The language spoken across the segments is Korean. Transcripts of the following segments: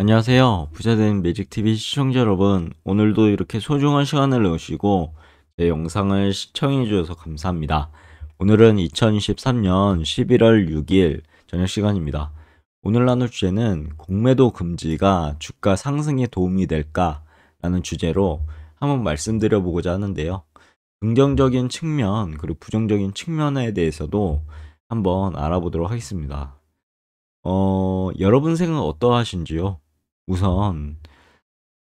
안녕하세요. 부자된 매직TV 시청자 여러분, 오늘도 이렇게 소중한 시간을 내시고 제 영상을 시청해주셔서 감사합니다. 오늘은 2023년 11월 6일 저녁 시간입니다. 오늘 나눌 주제는 공매도 금지가 주가 상승에 도움이 될까? 라는 주제로 한번 말씀드려보고자 하는데요. 긍정적인 측면, 그리고 부정적인 측면에 대해서도 한번 알아보도록 하겠습니다. 어, 여러분 생각 어떠하신지요? 우선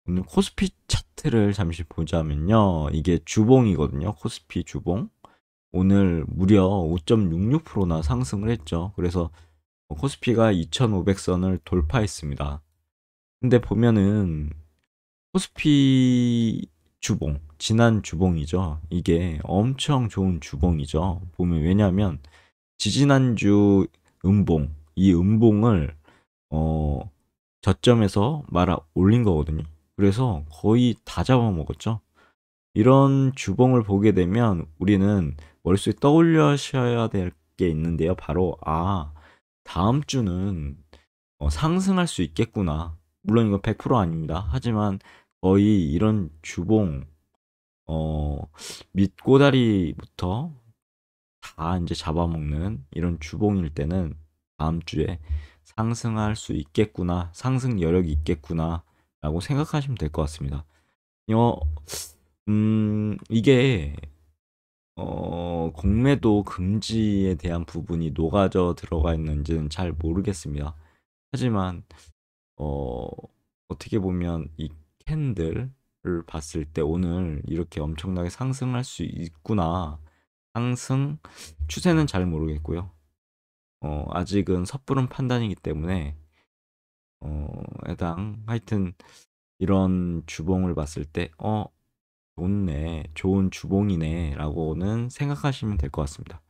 오늘 코스피 차트를 잠시 보자면요. 이게 주봉이거든요. 코스피 주봉. 오늘 무려 5.66%나 상승을 했죠. 그래서 코스피가 2500선을 돌파했습니다. 근데 보면은 코스피 주봉, 지난 주봉이죠. 이게 엄청 좋은 주봉이죠. 보면 왜냐하면 지지난주 음봉, 이 음봉을 어 저점에서 말아 올린 거거든요. 그래서 거의 다 잡아먹었죠. 이런 주봉을 보게 되면 우리는 머릿속에 떠올려셔야 될 게 있는데요. 바로 아 다음 주는 어, 상승할 수 있겠구나. 물론 이건 100% 아닙니다. 하지만 거의 이런 주봉 어, 밑고다리부터 다 이제 잡아먹는 이런 주봉일 때는 다음 주에 상승할 수 있겠구나, 상승 여력이 있겠구나 라고 생각하시면 될 것 같습니다. 어, 음, 이게 어, 공매도 금지에 대한 부분이 녹아져 들어가 있는지는 잘 모르겠습니다. 하지만 어, 어떻게 보면 이 캔들을 봤을 때 오늘 이렇게 엄청나게 상승할 수 있구나. 상승 추세는 잘 모르겠고요. 어, 아직은 섣부른 판단이기 때문에 어, 해당 하여튼 이런 주봉을 봤을 때 어, 좋네, 좋은 주봉이네 라고는 생각하시면 될 것 같습니다.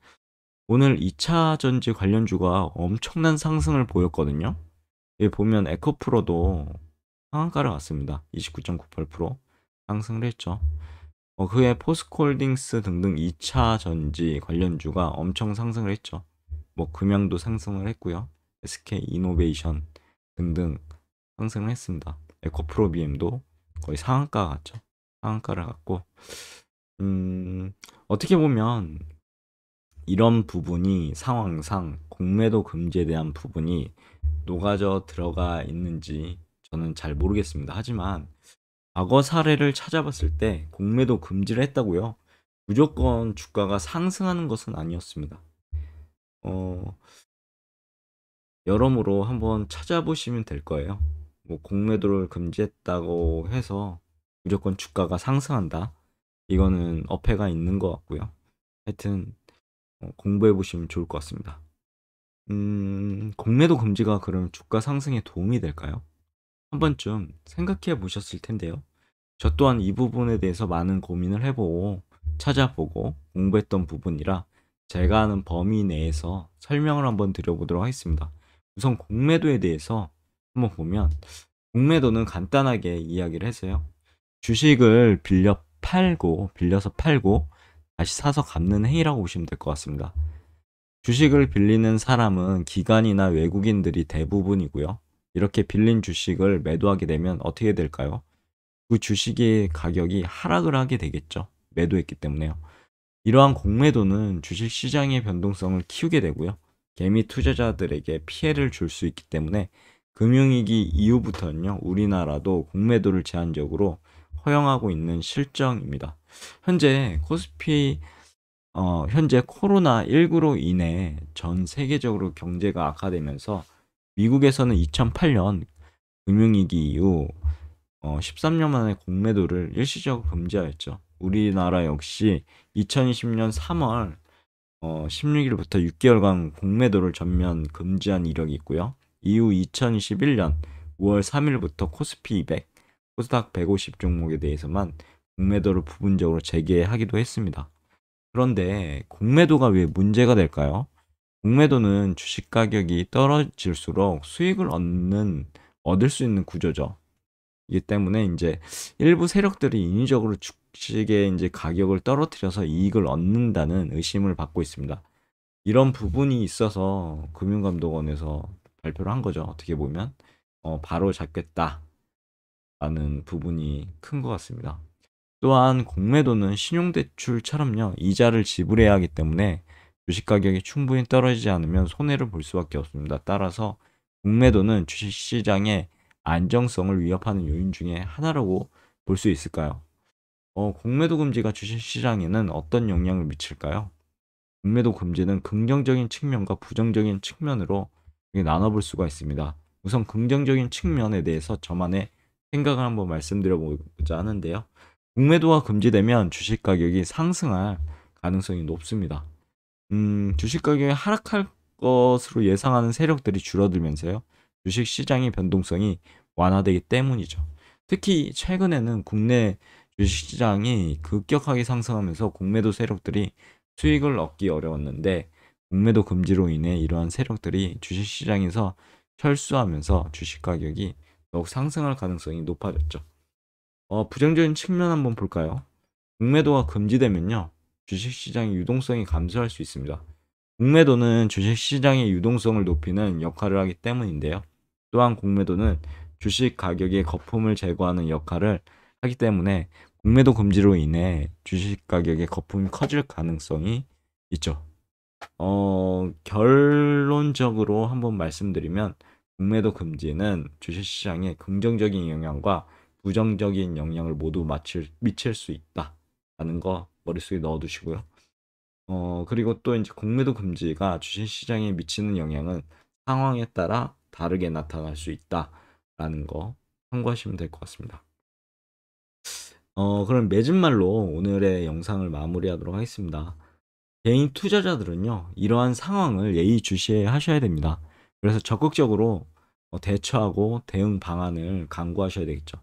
오늘 2차 전지 관련주가 엄청난 상승을 보였거든요. 여기 보면 에코프로도 상한가를 왔습니다. 29.98% 상승을 했죠. 어, 그의 포스콜딩스 등등 2차 전지 관련주가 엄청 상승을 했죠. 뭐 금양도 상승을 했고요. SK 이노베이션 등등 상승을 했습니다. 에코프로 예, BM도 거의 상한가 같죠. 상한가를 갖고 음, 어떻게 보면 이런 부분이 상황상 공매도 금지에 대한 부분이 녹아져 들어가 있는지 저는 잘 모르겠습니다. 하지만 과거 사례를 찾아봤을 때 공매도 금지를 했다고요. 무조건 주가가 상승하는 것은 아니었습니다. 어, 여러모로 한번 찾아보시면 될 거예요. 뭐 공매도를 금지했다고 해서 무조건 주가가 상승한다. 이거는 어폐가 있는 것 같고요. 하여튼 어, 공부해 보시면 좋을 것 같습니다. 음, 공매도 금지가 그럼 주가 상승에 도움이 될까요? 한 번쯤 생각해 보셨을 텐데요. 저 또한 이 부분에 대해서 많은 고민을 해보고 찾아보고 공부했던 부분이라 제가 아는 범위 내에서 설명을 한번 드려보도록 하겠습니다. 우선 공매도에 대해서 한번 보면 공매도는 간단하게 이야기를 했어요. 주식을 빌려 팔고 빌려서 팔고 다시 사서 갚는 행위라고 보시면 될 것 같습니다. 주식을 빌리는 사람은 기관이나 외국인들이 대부분이고요. 이렇게 빌린 주식을 매도하게 되면 어떻게 될까요? 그 주식의 가격이 하락을 하게 되겠죠. 매도했기 때문에요. 이러한 공매도는 주식 시장의 변동성을 키우게 되고요. 개미 투자자들에게 피해를 줄 수 있기 때문에 금융위기 이후부터는요, 우리나라도 공매도를 제한적으로 허용하고 있는 실정입니다. 현재 코스피, 어, 현재 코로나19로 인해 전 세계적으로 경제가 악화되면서 미국에서는 2008년 금융위기 이후 어, 13년 만에 공매도를 일시적으로 금지하였죠. 우리나라 역시 2020년 3월 어, 16일부터 6개월간 공매도를 전면 금지한 이력이 있고요. 이후 2021년 5월 3일부터 코스피 200, 코스닥 150 종목에 대해서만 공매도를 부분적으로 재개하기도 했습니다. 그런데 공매도가 왜 문제가 될까요? 공매도는 주식 가격이 떨어질수록 수익을 얻는 얻을 수 있는 구조죠. 이 때문에 이제 일부 세력들이 인위적으로 주, 주 식의 이제 가격을 떨어뜨려서 이익을 얻는다는 의심을 받고 있습니다. 이런 부분이 있어서 금융감독원에서 발표를 한 거죠. 어떻게 보면 어, 바로 잡겠다라는 부분이 큰 것 같습니다. 또한 공매도는 신용대출처럼요 이자를 지불해야 하기 때문에 주식 가격이 충분히 떨어지지 않으면 손해를 볼 수밖에 없습니다. 따라서 공매도는 주식시장의 안정성을 위협하는 요인 중에 하나라고 볼 수 있을까요? 어, 공매도 금지가 주식시장에는 어떤 영향을 미칠까요? 공매도 금지는 긍정적인 측면과 부정적인 측면으로 나눠볼 수가 있습니다. 우선 긍정적인 측면에 대해서 저만의 생각을 한번 말씀드려보고자 하는데요. 공매도가 금지되면 주식 가격이 상승할 가능성이 높습니다. 음, 주식 가격이 하락할 것으로 예상하는 세력들이 줄어들면서요. 주식 시장의 변동성이 완화되기 때문이죠. 특히 최근에는 국내 주시장이 식 급격하게 상승하면서 공매도 세력들이 수익을 얻기 어려웠는데 공매도 금지로 인해 이러한 세력들이 주식시장에서 철수하면서 주식 가격이 더욱 상승할 가능성이 높아졌죠. 어, 부정적인 측면 한번 볼까요? 공매도가 금지되면요. 주식시장의 유동성이 감소할 수 있습니다. 공매도는 주식시장의 유동성을 높이는 역할을 하기 때문인데요. 또한 공매도는 주식 가격의 거품을 제거하는 역할을 하기 때문에 공매도 금지로 인해 주식 가격의 거품이 커질 가능성이 있죠. 어, 결론적으로 한번 말씀드리면 공매도 금지는 주식시장에 긍정적인 영향과 부정적인 영향을 모두 마칠, 미칠 수 있다라는 거 머릿속에 넣어두시고요. 어, 그리고 또 이제 공매도 금지가 주식시장에 미치는 영향은 상황에 따라 다르게 나타날 수 있다라는 거 참고하시면 될 것 같습니다. 어, 그럼 맺은말로 오늘의 영상을 마무리하도록 하겠습니다. 개인 투자자들은요, 이러한 상황을 예의주시 하셔야 됩니다. 그래서 적극적으로 어, 대처하고 대응 방안을 강구하셔야 되겠죠.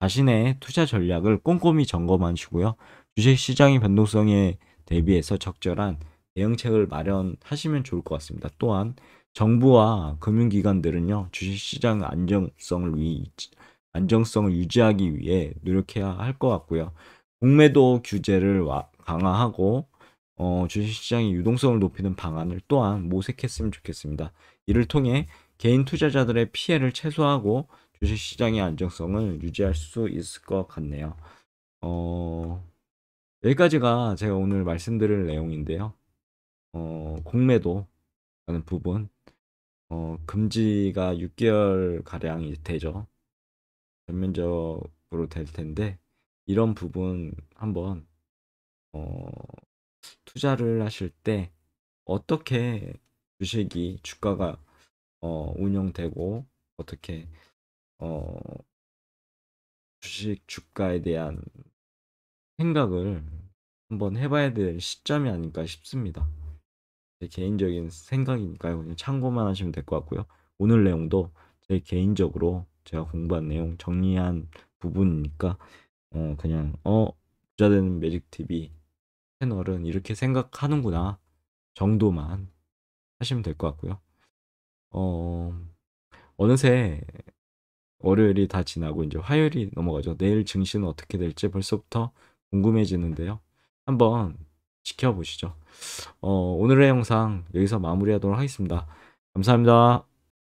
자신의 투자 전략을 꼼꼼히 점검하시고요. 주식시장의 변동성에 대비해서 적절한 대응책을 마련하시면 좋을 것 같습니다. 또한 정부와 금융기관들은요. 주식시장 안정성을 위해 안정성을 유지하기 위해 노력해야 할 것 같고요. 공매도 규제를 강화하고 어, 주식시장의 유동성을 높이는 방안을 또한 모색했으면 좋겠습니다. 이를 통해 개인 투자자들의 피해를 최소화하고 주식시장의 안정성을 유지할 수 있을 것 같네요. 어, 여기까지가 네 제가 오늘 말씀드릴 내용인데요. 어, 공매도라는 부분, 어, 금지가 6개월 가량이 되죠. 전면적으로 될 텐데 이런 부분 한번 어, 투자를 하실 때 어떻게 주식이 주가가 어, 운영되고 어떻게 어, 주식 주가에 대한 생각을 한번 해봐야 될 시점이 아닐까 싶습니다. 제 개인적인 생각이니까요. 그냥 참고만 하시면 될 것 같고요. 오늘 내용도 제 개인적으로 제가 공부한 내용 정리한 부분이니까 어 그냥 어 부자 되는 매직 TV 채널은 이렇게 생각하는구나 정도만 하시면 될 것 같고요. 어 어느새 월요일이 다 지나고 이제 화요일이 넘어가죠. 내일 증시는 어떻게 될지 벌써부터 궁금해지는데요. 한번 지켜보시죠. 어, 오늘의 영상 여기서 마무리하도록 하겠습니다. 감사합니다.